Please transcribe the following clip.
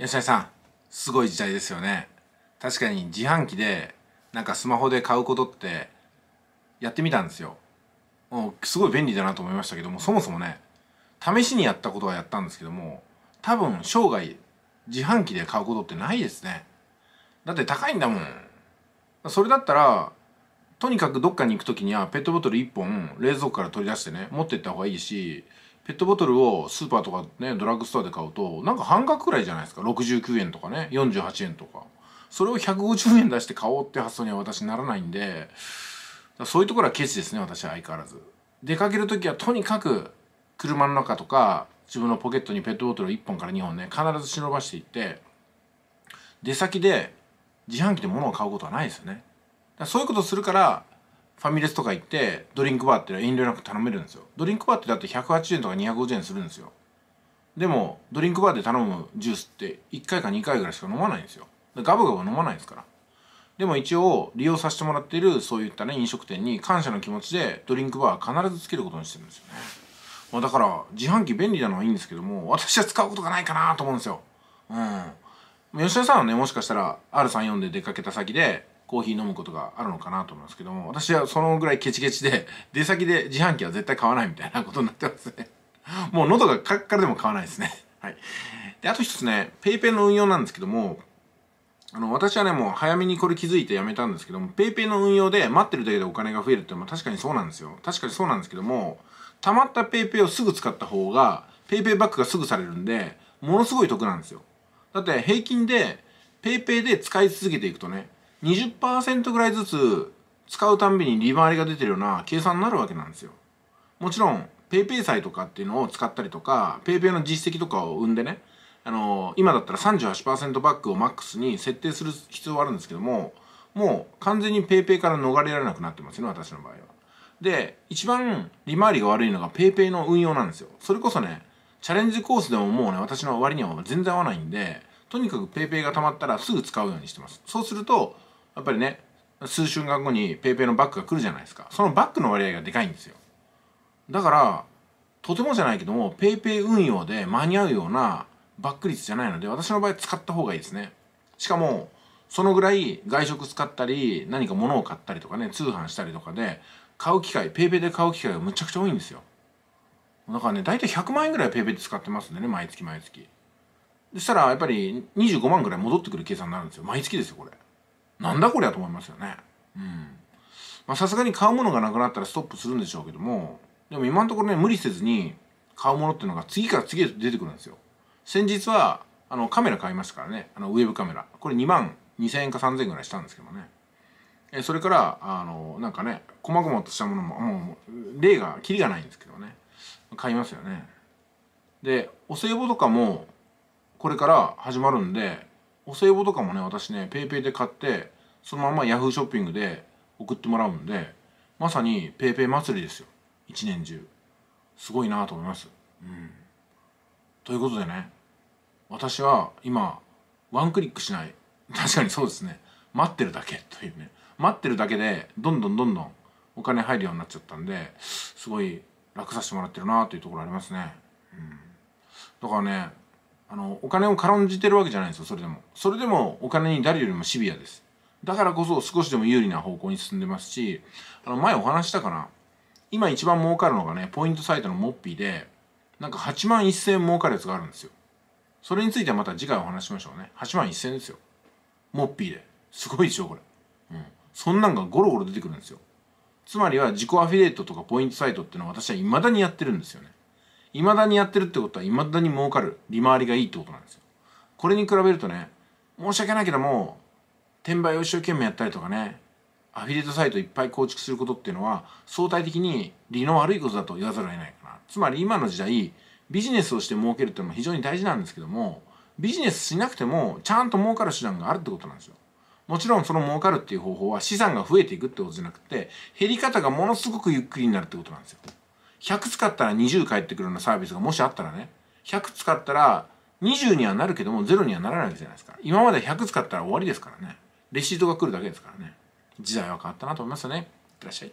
吉田さんすごい時代ですよね確かに自販機でなんかスマホで買うことってやってみたんですよもうすごい便利だなと思いましたけどもそもそもね試しにやったことはやったんですけども多分生涯自販機で買うことってないですねだって高いんだもんそれだったらとにかくどっかに行く時にはペットボトル1本冷蔵庫から取り出してね持ってった方がいいしペットボトルをスーパーとかねドラッグストアで買うとなんか半額くらいじゃないですか69円とかね48円とかそれを150円出して買おうって発想には私ならないんでそういうところはケチですね私は相変わらず出かける時はとにかく車の中とか自分のポケットにペットボトル1本から2本ね必ず忍ばしていって出先で自販機で物を買うことはないですよねそういうことするからファミレスとか行ってドリンクバーって遠慮なく頼めるんですよドリンクバーってだって180円とか250円するんですよでもドリンクバーで頼むジュースって1回か2回ぐらいしか飲まないんですよガブガブ飲まないですからでも一応利用させてもらっているそういったね飲食店に感謝の気持ちでドリンクバー必ずつけることにしてるんですよね、まあ、だから自販機便利なのはいいんですけども私は使うことがないかなと思うんですようん吉田さんはねもしかしたら R さんんで出かけた先でコーヒー飲むことがあるのかなと思いますけども私はそのぐらいケチケチで出先で自販機は絶対買わないみたいなことになってますね もう喉がカッカラでも買わないですね はいであと一つね PayPay の運用なんですけどもあの、私はね、もう早めにこれ気づいてやめたんですけども、PayPay の運用で待ってるだけでお金が増えるってのは確かにそうなんですよ。確かにそうなんですけども、溜まった PayPay をすぐ使った方が、PayPay バックがすぐされるんで、ものすごい得なんですよ。だって平均で、PayPay で使い続けていくとね、20%ぐらいずつ使うたんびに利回りが出てるような計算になるわけなんですよ。もちろん PayPay 債とかっていうのを使ったりとか PayPay の実績とかを生んでねあの今だったら38%バックをマックスに設定する必要はあるんですけどももう完全に PayPay から逃れられなくなってますよね私の場合は。で一番利回りが悪いのが PayPay の運用なんですよ。それこそねチャレンジコースでももうね私の割には全然合わないんでとにかく PayPay が溜まったらすぐ使うようにしてます。そうするとやっぱりね数週間後に PayPay のバックが来るじゃないですかそのバックの割合がでかいんですよだからとてもじゃないけども PayPay 運用で間に合うようなバック率じゃないので私の場合使った方がいいですねしかもそのぐらい外食使ったり何か物を買ったりとかね通販したりとかで買う機会 PayPay で買う機会がむちゃくちゃ多いんですよだからね大体100万円ぐらい PayPay で使ってますんでね毎月毎月そしたらやっぱり25万ぐらい戻ってくる計算になるんですよ毎月ですよこれなんだこりゃと思いますよね。うん。さすがに買うものがなくなったらストップするんでしょうけども、でも今のところね、無理せずに買うものっていうのが次から次へと出てくるんですよ。先日は、あの、カメラ買いましたからね、あの、ウェブカメラ。これ2万2000円か3000円ぐらいしたんですけどね。えそれから、あの、なんかね、細々としたものも、もう、例が、キリがないんですけどね。買いますよね。で、お歳暮とかも、これから始まるんで、お歳暮とかもね私ね PayPay で買ってそのまま Yahoo ショッピングで送ってもらうんでまさに PayPay 祭りですよ一年中すごいなと思いますうんということでね私は今ワンクリックしない確かにそうですね待ってるだけというね待ってるだけでどんどんどんどんお金入るようになっちゃったんですごい楽させてもらってるなというところありますね、うん、だからねあのお金を軽んじてるわけじゃないんですよそれでもそれでもお金に誰よりもシビアですだからこそ少しでも有利な方向に進んでますしあの前お話したかな今一番儲かるのがねポイントサイトのモッピーでなんか8万1000円儲かるやつがあるんですよそれについてはまた次回お話しましょうね8万1000円ですよモッピーですごいでしょこれうんそんなんがゴロゴロ出てくるんですよつまりは自己アフィリエイトとかポイントサイトっていうのは私は未だにやってるんですよねいまだにやってるってことはいまだに儲かる利回りがいいってことなんですよこれに比べるとね申し訳ないけども転売を一生懸命やったりとかねアフィリエイトサイトいっぱい構築することっていうのは相対的に利の悪いことだと言わざるを得ないかなつまり今の時代ビジネスをして儲けるっていうのも非常に大事なんですけどもビジネスしなくてもちゃんと儲かる手段があるってことなんですよもちろんその儲かるっていう方法は資産が増えていくってことじゃなくて減り方がものすごくゆっくりになるってことなんですよ100使ったら20返ってくるようなサービスがもしあったらね100使ったら20にはなるけども0にはならないわけじゃないですか今まで100使ったら終わりですからねレシートが来るだけですからね時代は変わったなと思いますよねいってらっしゃい